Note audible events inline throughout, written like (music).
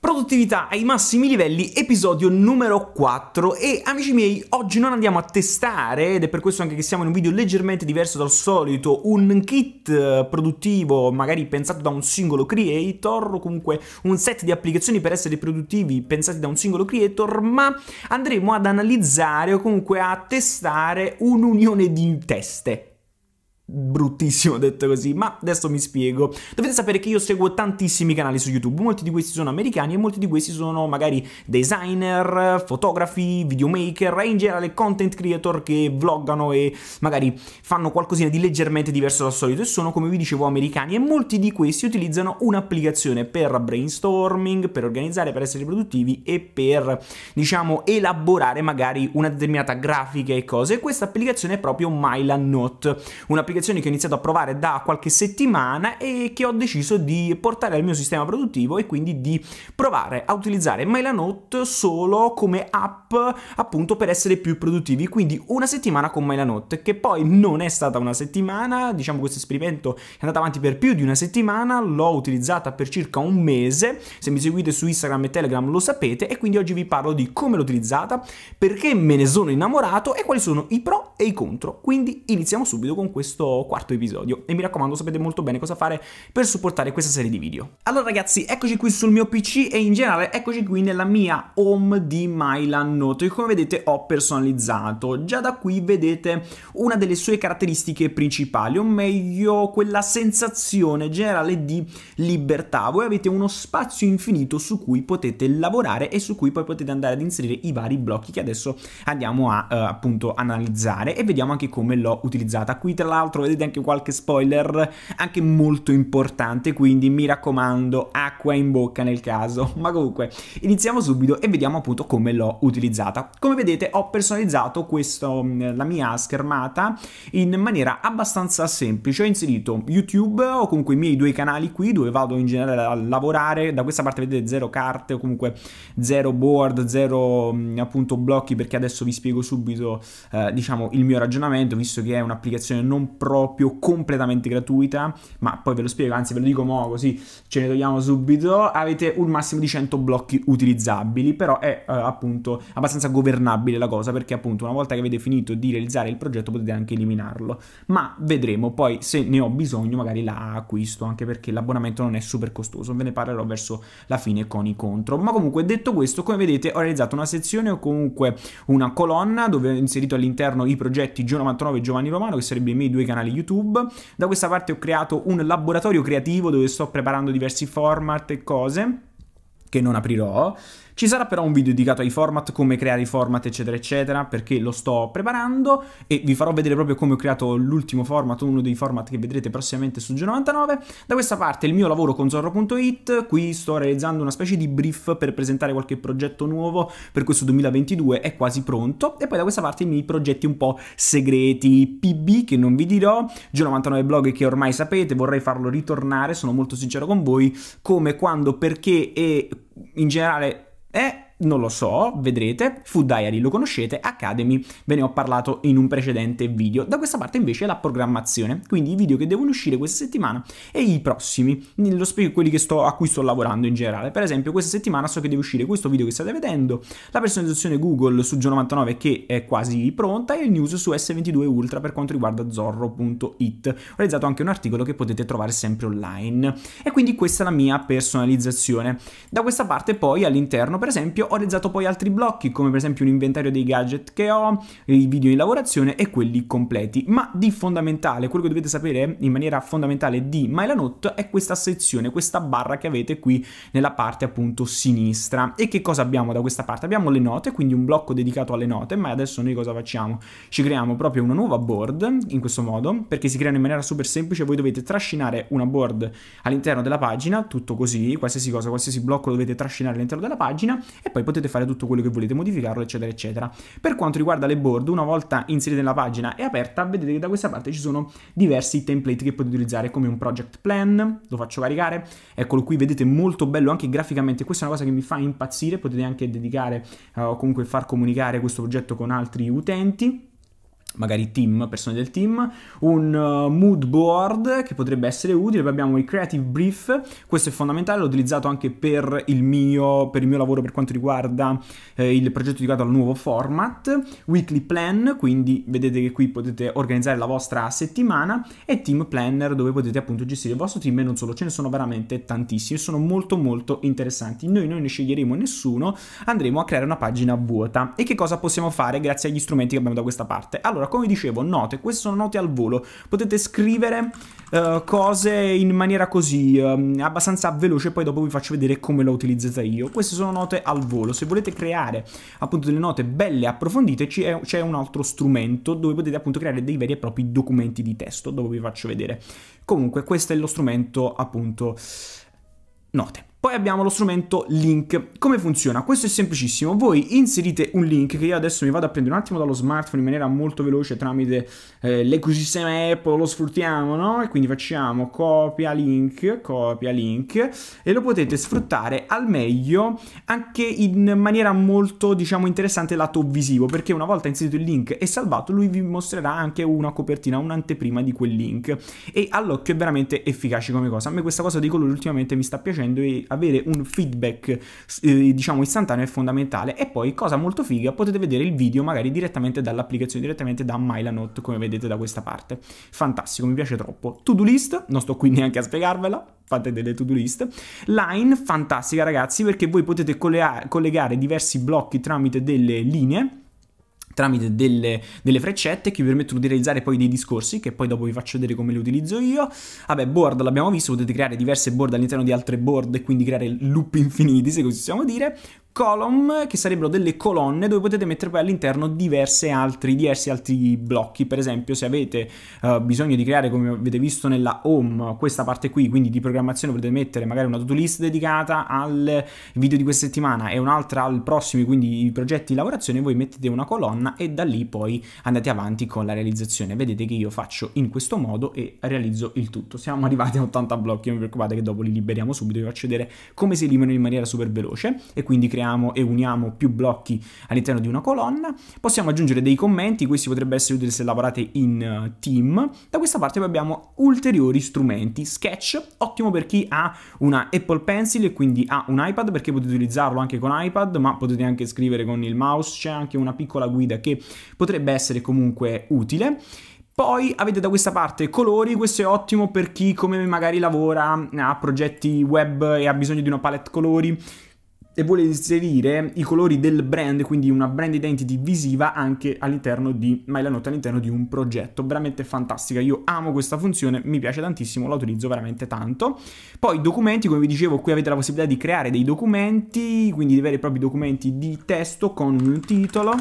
Produttività ai massimi livelli, episodio numero 4 e amici miei oggi non andiamo a testare, ed è per questo anche che siamo in un video leggermente diverso dal solito, un kit eh, produttivo magari pensato da un singolo creator o comunque un set di applicazioni per essere produttivi pensati da un singolo creator, ma andremo ad analizzare o comunque a testare un'unione di teste bruttissimo (laughs) detto così, ma adesso mi spiego. Dovete sapere che io seguo tantissimi canali su YouTube, molti di questi sono americani e molti di questi sono magari designer, fotografi, videomaker e in generale content creator che vloggano e magari fanno qualcosina di leggermente diverso dal solito e sono come vi dicevo americani e molti di questi utilizzano un'applicazione per brainstorming, per organizzare, per essere produttivi e per diciamo elaborare magari una determinata grafica e cose. E questa applicazione è proprio Myla Note, un'applicazione applicazioni che ho iniziato a provare da qualche settimana e che ho deciso di portare al mio sistema produttivo e quindi di provare a utilizzare MailaNote solo come app appunto per essere più produttivi, quindi una settimana con MailaNote che poi non è stata una settimana, diciamo questo esperimento è andato avanti per più di una settimana, l'ho utilizzata per circa un mese, se mi seguite su Instagram e Telegram lo sapete e quindi oggi vi parlo di come l'ho utilizzata, perché me ne sono innamorato e quali sono i pro e i contro. Quindi iniziamo subito con questo quarto episodio e mi raccomando sapete molto bene cosa fare per supportare questa serie di video. Allora ragazzi, eccoci qui sul mio PC e in generale eccoci qui nella mia home di Mylan Note come vedete ho personalizzato. Già da qui vedete una delle sue caratteristiche principali, o meglio quella sensazione generale di libertà. Voi avete uno spazio infinito su cui potete lavorare e su cui poi potete andare ad inserire i vari blocchi che adesso andiamo a eh, appunto analizzare e vediamo anche come l'ho utilizzata. Qui tra l'altro 4 vedete anche qualche spoiler anche molto importante, quindi mi raccomando acqua in bocca nel caso. (laughs) Ma comunque iniziamo subito e vediamo appunto come l'ho utilizzata. Come vedete ho personalizzato questo, la mia schermata in maniera abbastanza semplice, ho inserito YouTube o comunque i miei due canali qui dove vado in generale a lavorare, da questa parte vedete zero carte o comunque zero board, zero appunto blocchi perché adesso vi spiego subito eh, diciamo il mio ragionamento visto che è un'applicazione non proprio proprio completamente gratuita, ma poi ve lo spiego, anzi ve lo dico mo così ce ne togliamo subito, avete un massimo di 100 blocchi utilizzabili, però è eh, appunto abbastanza governabile la cosa perché appunto una volta che avete finito di realizzare il progetto potete anche eliminarlo, ma vedremo poi se ne ho bisogno magari la acquisto anche perché l'abbonamento non è super costoso, ve ne parlerò verso la fine con i contro, ma comunque detto questo come vedete ho realizzato una sezione o comunque una colonna dove ho inserito all'interno i progetti Giorno 99 e Giovanni Romano che sarebbero i miei due canali canale YouTube. Da questa parte ho creato un laboratorio creativo dove sto preparando diversi format e cose che non aprirò. Ci sarà però un video dedicato ai format, come creare i format eccetera eccetera, perché lo sto preparando e vi farò vedere proprio come ho creato l'ultimo format, uno dei format che vedrete prossimamente su G99. Da questa parte il mio lavoro con Zorro.it, qui sto realizzando una specie di brief per presentare qualche progetto nuovo per questo 2022, è quasi pronto. E poi da questa parte i miei progetti un po' segreti, PB che non vi dirò, G99 blog che ormai sapete, vorrei farlo ritornare, sono molto sincero con voi, come, quando, perché e in generale ね non lo so, vedrete. Food Diary lo conoscete, Academy ve ne ho parlato in un precedente video. Da questa parte invece è la programmazione, quindi i video che devono uscire questa settimana e i prossimi, nello specifico quelli sto, a cui sto lavorando in generale. Per esempio questa settimana so che deve uscire questo video che state vedendo, la personalizzazione Google su Gio99 che è quasi pronta e il news su S22 Ultra per quanto riguarda zorro.it. Ho realizzato anche un articolo che potete trovare sempre online. E quindi questa è la mia personalizzazione. Da questa parte poi all'interno per esempio ho realizzato poi altri blocchi, come per esempio un inventario dei gadget che ho, i video in lavorazione e quelli completi. Ma di fondamentale, quello che dovete sapere in maniera fondamentale di MyLanot è questa sezione, questa barra che avete qui nella parte appunto sinistra. E che cosa abbiamo da questa parte? Abbiamo le note, quindi un blocco dedicato alle note, ma adesso noi cosa facciamo? Ci creiamo proprio una nuova board, in questo modo, perché si creano in maniera super semplice, voi dovete trascinare una board all'interno della pagina, tutto così, qualsiasi cosa, qualsiasi blocco dovete trascinare all'interno della pagina e poi poi potete fare tutto quello che volete, modificarlo, eccetera, eccetera. Per quanto riguarda le board, una volta inserite nella pagina e aperta, vedete che da questa parte ci sono diversi template che potete utilizzare, come un project plan, lo faccio caricare, eccolo qui, vedete molto bello anche graficamente, questa è una cosa che mi fa impazzire, potete anche dedicare eh, o uh, comunque far comunicare questo progetto con altri utenti magari team, persone del team, un eh, mood board che potrebbe essere utile, poi abbiamo il creative brief, questo è fondamentale, l'ho utilizzato anche per il mio, per il mio lavoro per quanto riguarda eh, il progetto dedicato al nuovo format, weekly plan, quindi vedete che qui potete organizzare la vostra settimana e team planner dove potete appunto gestire il vostro team e non solo, ce ne sono veramente tantissimi, sono molto molto interessanti, noi non ne sceglieremo nessuno, andremo a creare una pagina vuota e che cosa possiamo fare grazie agli strumenti che abbiamo da questa parte? Allora, allora, come dicevo, note, queste sono note al volo, potete scrivere uh, cose in maniera così, um, abbastanza veloce, poi dopo vi faccio vedere come l'ho utilizzata io. Queste sono note al volo, se volete creare appunto delle note belle e approfondite c'è un altro strumento dove potete appunto creare dei veri e propri documenti di testo, dopo vi faccio vedere. Comunque questo è lo strumento appunto note. Poi abbiamo lo strumento link. Come funziona? Questo è semplicissimo. Voi inserite un link che io adesso mi vado a prendere un attimo dallo smartphone in maniera molto veloce tramite eh, l'ecosistema Apple, lo sfruttiamo, no? E quindi facciamo copia link, copia link e lo potete sfruttare al meglio anche in maniera molto, diciamo, interessante lato visivo, perché una volta inserito il link e salvato, lui vi mostrerà anche una copertina, un'anteprima di quel link e all'occhio è veramente efficace come cosa. A me questa cosa dei colori ultimamente mi sta piacendo e avere un feedback eh, diciamo istantaneo è fondamentale e poi cosa molto figa potete vedere il video magari direttamente dall'applicazione direttamente da MyLanote come vedete da questa parte fantastico mi piace troppo to do list non sto qui neanche a spiegarvela fate delle to-do list. Line, fantastica ragazzi, perché voi potete collegare diversi blocchi tramite delle linee tramite delle, delle, freccette che vi permettono di realizzare poi dei discorsi che poi dopo vi faccio vedere come li utilizzo io. Vabbè, board l'abbiamo visto, potete creare diverse board all'interno di altre board e quindi creare loop infiniti, se così possiamo dire column, che sarebbero delle colonne dove potete mettere poi all'interno diversi altri, diversi altri blocchi. Per esempio, se avete uh, bisogno di creare, come avete visto nella home, questa parte qui, quindi di programmazione, potete mettere magari una to-do list dedicata al video di questa settimana e un'altra al prossimo, quindi i progetti di lavorazione, voi mettete una colonna e da lì poi andate avanti con la realizzazione. Vedete che io faccio in questo modo e realizzo il tutto. Siamo arrivati a 80 blocchi, non vi preoccupate che dopo li liberiamo subito, vi faccio vedere come si eliminano in maniera super veloce e quindi creiamo uniamo e uniamo più blocchi all'interno di una colonna. Possiamo aggiungere dei commenti, questi potrebbe essere utile se lavorate in eh, team. Da questa parte abbiamo ulteriori strumenti. Sketch, ottimo per chi ha una Apple Pencil e quindi ha un iPad perché potete utilizzarlo anche con iPad, ma potete anche scrivere con il mouse, c'è anche una piccola guida che potrebbe essere comunque utile. Poi avete da questa parte colori, questo è ottimo per chi come magari lavora a progetti web e ha bisogno di una palette colori, e vuole inserire i colori del brand, quindi una brand identity visiva anche all'interno di MyLanote, all'interno di un progetto. Veramente fantastica, io amo questa funzione, mi piace tantissimo, la utilizzo veramente tanto. Poi documenti, come vi dicevo, qui avete la possibilità di creare dei documenti, quindi dei veri e propri documenti di testo con un titolo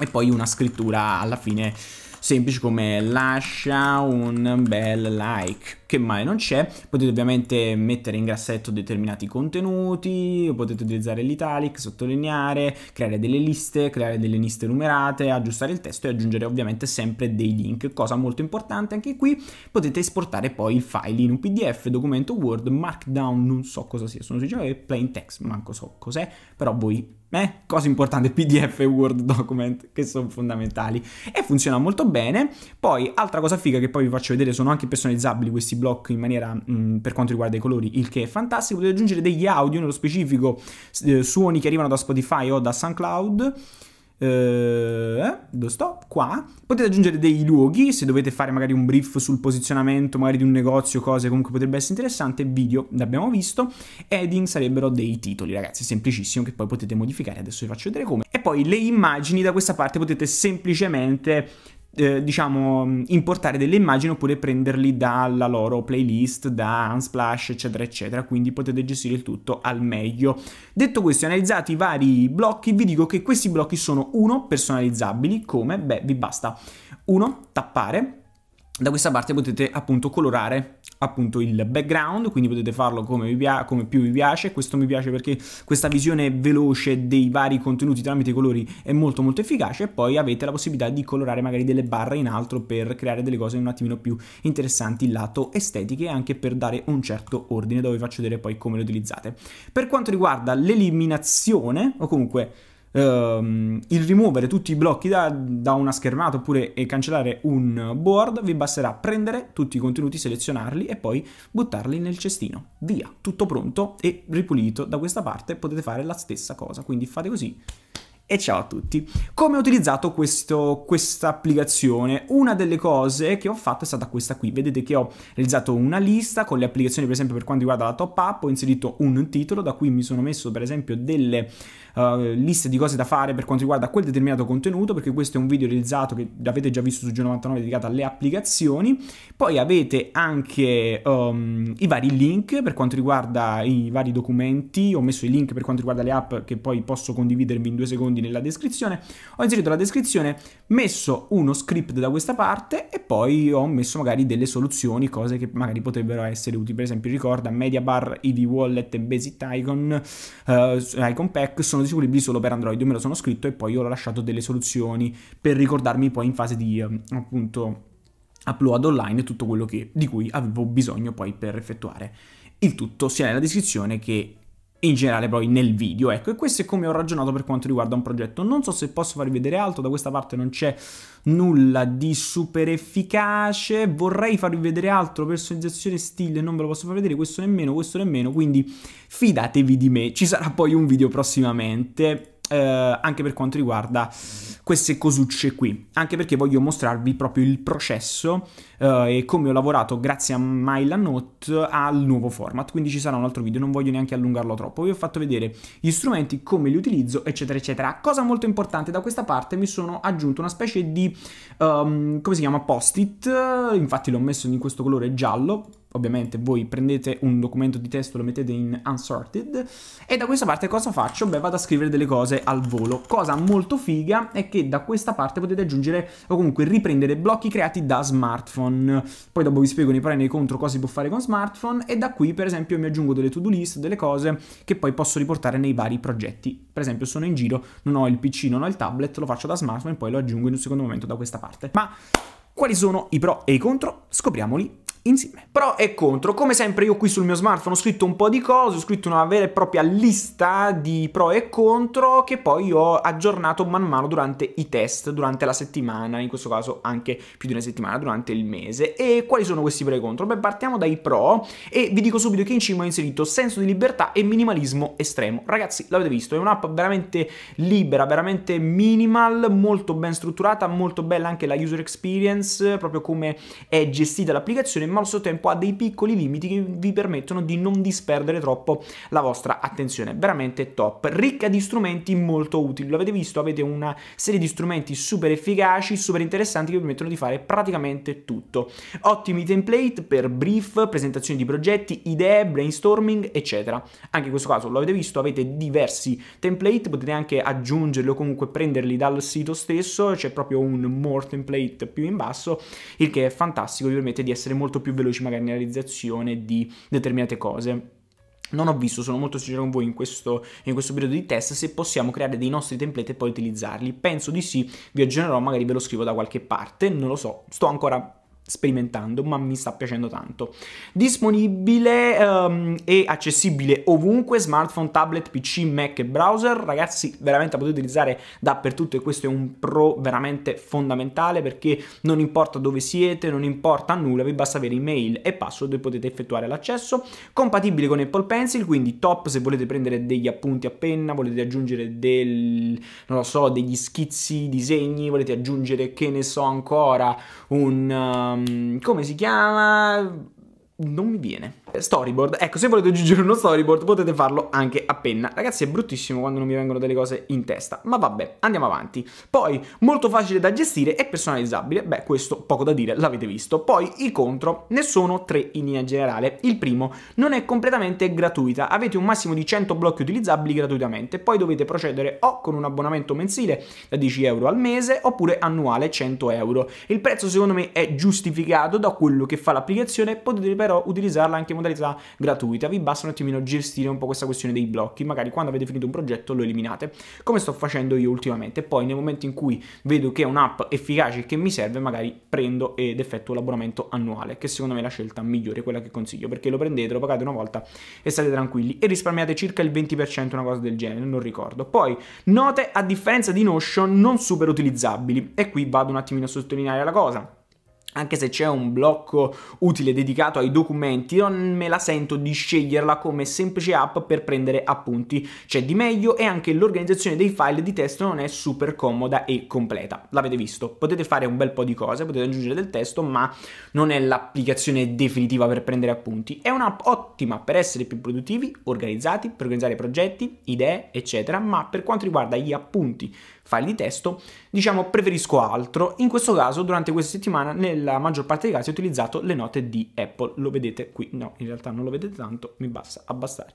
e poi una scrittura alla fine semplice come lascia un bel like che mai non c'è. Potete ovviamente mettere in grassetto determinati contenuti, potete utilizzare l'italic, sottolineare, creare delle liste, creare delle liste numerate, aggiustare il testo e aggiungere ovviamente sempre dei link, cosa molto importante anche qui. Potete esportare poi il file in un PDF, documento Word, Markdown, non so cosa sia, sono sicuro che plain text, manco so cos'è, però voi eh, cosa importante, PDF e Word document che sono fondamentali e funziona molto bene. Poi, altra cosa figa che poi vi faccio vedere sono anche personalizzabili questi si blocca in maniera mh, mm, per quanto riguarda i colori, il che è fantastico. Potete aggiungere degli audio, nello specifico eh, suoni che arrivano da Spotify o da SoundCloud. Eh, eh, dove sto? Qua potete aggiungere dei luoghi se dovete fare magari un brief sul posizionamento magari di un negozio, cose comunque potrebbe essere interessante. Video l'abbiamo visto. Heading sarebbero dei titoli, ragazzi, semplicissimo che poi potete modificare. Adesso vi faccio vedere come. E poi le immagini da questa parte potete semplicemente eh, diciamo, mm, importare delle immagini oppure prenderli dalla loro playlist, da Unsplash, eccetera, eccetera. Quindi potete gestire il tutto al meglio. Detto questo, analizzati i vari blocchi, vi dico che questi blocchi sono uno personalizzabili. Come? Beh, vi basta uno tappare da questa parte potete appunto colorare appunto il background quindi potete farlo come, vi come più vi piace questo mi piace perché questa visione veloce dei vari contenuti tramite i colori è molto molto efficace e poi avete la possibilità di colorare magari delle barre in altro per creare delle cose un attimino più interessanti lato estetiche e anche per dare un certo ordine dove vi faccio vedere poi come le utilizzate per quanto riguarda l'eliminazione o comunque ehm, il rimuovere tutti i blocchi da, da una schermata oppure cancellare un board, vi basterà prendere tutti i contenuti, selezionarli e poi buttarli nel cestino. Via, tutto pronto e ripulito. Da questa parte potete fare la stessa cosa, quindi fate così e ciao a tutti. Come ho utilizzato questa applicazione? Una delle cose che ho fatto è stata questa qui. Vedete che ho realizzato una lista con le applicazioni, per esempio, per quanto riguarda la top up, ho inserito un titolo da cui mi sono messo, per esempio, delle uh, liste di cose da fare per quanto riguarda quel determinato contenuto, perché questo è un video realizzato che avete già visto su G99 dedicato alle applicazioni. Poi avete anche um, i vari link per quanto riguarda i vari documenti, ho messo i link per quanto riguarda le app che poi posso condividervi in due secondi quindi nella descrizione, ho inserito la descrizione, messo uno script da questa parte e poi ho messo magari delle soluzioni, cose che magari potrebbero essere utili, per esempio ricorda Mediabar, ID Wallet e Basic Icon, uh, Icon Pack sono disponibili solo per Android, io me lo sono scritto e poi ho lasciato delle soluzioni per ricordarmi poi in fase di uh, appunto upload online tutto quello che, di cui avevo bisogno poi per effettuare il tutto sia nella descrizione che in generale poi nel video, ecco, e questo è come ho ragionato per quanto riguarda un progetto, non so se posso farvi vedere altro, da questa parte non c'è nulla di super efficace, vorrei farvi vedere altro, personalizzazione stile, non ve lo posso far vedere, questo nemmeno, questo nemmeno, quindi fidatevi di me, ci sarà poi un video prossimamente, eh, anche per quanto riguarda queste cosucce qui, anche perché voglio mostrarvi proprio il processo eh, e come ho lavorato grazie a MyLanote al nuovo format, quindi ci sarà un altro video, non voglio neanche allungarlo troppo, vi ho fatto vedere gli strumenti, come li utilizzo, eccetera, eccetera. Cosa molto importante, da questa parte mi sono aggiunto una specie di, um, come si chiama, post-it, infatti l'ho messo in questo colore giallo, ovviamente voi prendete un documento di testo, lo mettete in unsorted e da questa parte cosa faccio? Beh vado a scrivere delle cose al volo. Cosa molto figa è che da questa parte potete aggiungere o comunque riprendere blocchi creati da smartphone. Poi dopo vi spiego nei pro e nei contro cosa si può fare con smartphone e da qui per esempio mi aggiungo delle to-do list, delle cose che poi posso riportare nei vari progetti. Per esempio sono in giro, non ho il PC, non ho il tablet, lo faccio da smartphone e poi lo aggiungo in un secondo momento da questa parte. Ma quali sono i pro e i contro? Scopriamoli insieme. Pro e contro, come sempre io qui sul mio smartphone ho scritto un po' di cose, ho scritto una vera e propria lista di pro e contro che poi ho aggiornato man mano durante i test, durante la settimana, in questo caso anche più di una settimana, durante il mese. E quali sono questi pro e contro? Beh, partiamo dai pro e vi dico subito che in cima ho inserito senso di libertà e minimalismo estremo. Ragazzi, l'avete visto, è un'app veramente libera, veramente minimal, molto ben strutturata, molto bella anche la user experience, proprio come è gestita l'applicazione, ma allo stesso tempo ha dei piccoli limiti che vi permettono di non disperdere troppo la vostra attenzione. Veramente top, ricca di strumenti molto utili. L'avete visto? Avete una serie di strumenti super efficaci, super interessanti che vi permettono di fare praticamente tutto. Ottimi template per brief, presentazioni di progetti, idee, brainstorming, eccetera. Anche in questo caso l'avete visto, avete diversi template, potete anche aggiungerli o comunque prenderli dal sito stesso, c'è proprio un more template più in basso, il che è fantastico, vi permette di essere molto più più veloci magari nella realizzazione di determinate cose. Non ho visto, sono molto sincero con voi in questo, in questo, periodo di test, se possiamo creare dei nostri template e poi utilizzarli. Penso di sì, vi aggiornerò, magari ve lo scrivo da qualche parte, non lo so, sto ancora sperimentando, ma mi sta piacendo tanto. Disponibile um, e accessibile ovunque, smartphone, tablet, PC, Mac e browser. Ragazzi, veramente la potete utilizzare dappertutto e questo è un pro veramente fondamentale perché non importa dove siete, non importa nulla, vi basta avere email e password e potete effettuare l'accesso. Compatibile con Apple Pencil, quindi top se volete prendere degli appunti a penna, volete aggiungere del non lo so, degli schizzi, disegni, volete aggiungere che ne so ancora un ehm, Ehm, come si chiama? non mi viene. Storyboard. Ecco, se volete aggiungere uno storyboard potete farlo anche a penna. Ragazzi, è bruttissimo quando non mi vengono delle cose in testa. Ma vabbè, andiamo avanti. Poi, molto facile da gestire e personalizzabile. Beh, questo poco da dire, l'avete visto. Poi, i contro. Ne sono tre in linea generale. Il primo, non è completamente gratuita. Avete un massimo di 100 blocchi utilizzabili gratuitamente. Poi dovete procedere o con un abbonamento mensile da 10 euro al mese oppure annuale 100 euro. Il prezzo, secondo me, è giustificato da quello che fa l'applicazione. Potete ripetere però utilizzarla anche in modalità gratuita, vi basta un attimino gestire un po' questa questione dei blocchi, magari quando avete finito un progetto lo eliminate, come sto facendo io ultimamente, poi nel momento in cui vedo che è un'app efficace e che mi serve, magari prendo ed effettuo l'abbonamento annuale, che secondo me è la scelta migliore, quella che consiglio, perché lo prendete, lo pagate una volta e state tranquilli e risparmiate circa il 20%, una cosa del genere, non ricordo. Poi, note a differenza di Notion non super utilizzabili, e qui vado un attimino a sottolineare la cosa anche se c'è un blocco utile dedicato ai documenti, non me la sento di sceglierla come semplice app per prendere appunti. C'è di meglio e anche l'organizzazione dei file di testo non è super comoda e completa. L'avete visto, potete fare un bel po' di cose, potete aggiungere del testo, ma non è l'applicazione definitiva per prendere appunti. È un'app ottima per essere più produttivi, organizzati, per organizzare progetti, idee, eccetera, ma per quanto riguarda gli appunti file di testo, diciamo preferisco altro. In questo caso, durante questa settimana, nella maggior parte dei casi ho utilizzato le note di Apple. Lo vedete qui, no, in realtà non lo vedete tanto, mi basta abbassare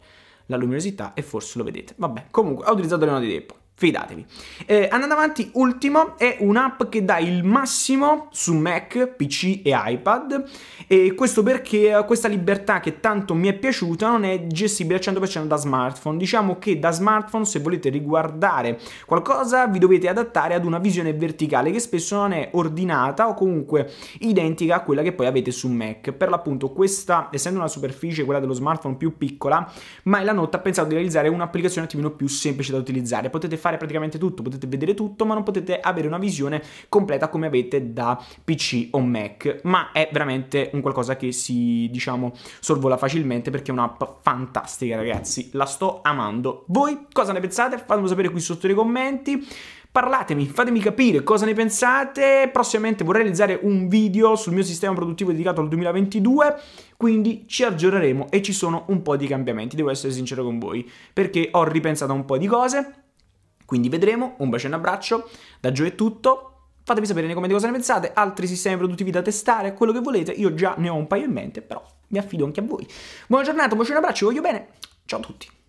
la luminosità e forse lo vedete. Vabbè, comunque ho utilizzato le note di Apple fidatevi. Eh, andando avanti, ultimo è un'app che dà il massimo su Mac, PC e iPad e questo perché eh, questa libertà che tanto mi è piaciuta non è gestibile al 100% da smartphone. Diciamo che da smartphone se volete riguardare qualcosa vi dovete adattare ad una visione verticale che spesso non è ordinata o comunque identica a quella che poi avete su Mac. Per l'appunto questa, essendo una superficie, quella dello smartphone più piccola, ma la notte ha pensato di realizzare un'applicazione un attimino più semplice da utilizzare. Potete fare fare praticamente tutto, potete vedere tutto, ma non potete avere una visione completa come avete da PC o Mac, ma è veramente un qualcosa che si, diciamo, sorvola facilmente perché è un'app fantastica, ragazzi. La sto amando. Voi cosa ne pensate? Fatemelo sapere qui sotto nei commenti parlatemi, fatemi capire cosa ne pensate. Prossimamente vorrei realizzare un video sul mio sistema produttivo dedicato al 2022, quindi ci aggiorneremo e ci sono un po' di cambiamenti, devo essere sincero con voi, perché ho ripensato un po' di cose quindi vedremo, un bacio e un abbraccio, da Gio è tutto, fatemi sapere nei commenti cosa ne pensate, altri sistemi produttivi da testare, quello che volete, io già ne ho un paio in mente, però mi affido anche a voi. Buona giornata, un bacio e un abbraccio, vi voglio bene, ciao a tutti!